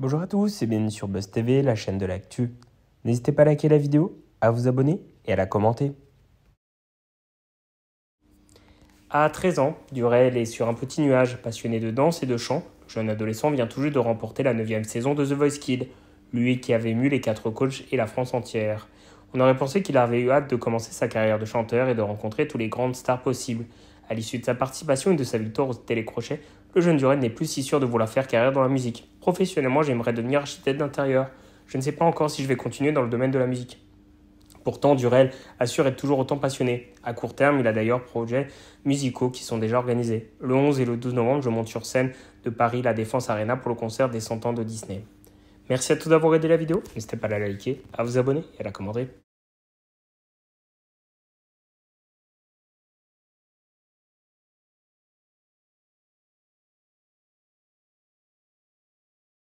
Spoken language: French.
Bonjour à tous et bienvenue sur Buzz TV, la chaîne de l'actu. N'hésitez pas à liker la vidéo, à vous abonner et à la commenter. À 13 ans, Durel est sur un petit nuage, passionné de danse et de chant. Le jeune adolescent vient tout juste de remporter la 9 saison de The Voice Kid, lui qui avait ému les quatre coachs et la France entière. On aurait pensé qu'il avait eu hâte de commencer sa carrière de chanteur et de rencontrer tous les grandes stars possibles. À l'issue de sa participation et de sa victoire au télécrochet, le jeune Durel n'est plus si sûr de vouloir faire carrière dans la musique. Professionnellement, j'aimerais devenir architecte d'intérieur. Je ne sais pas encore si je vais continuer dans le domaine de la musique. Pourtant, Durel assure être toujours autant passionné. À court terme, il a d'ailleurs projets musicaux qui sont déjà organisés. Le 11 et le 12 novembre, je monte sur scène de Paris La Défense Arena pour le concert des 100 ans de Disney. Merci à tous d'avoir aidé la vidéo. N'hésitez pas à la liker, à vous abonner et à la commenter.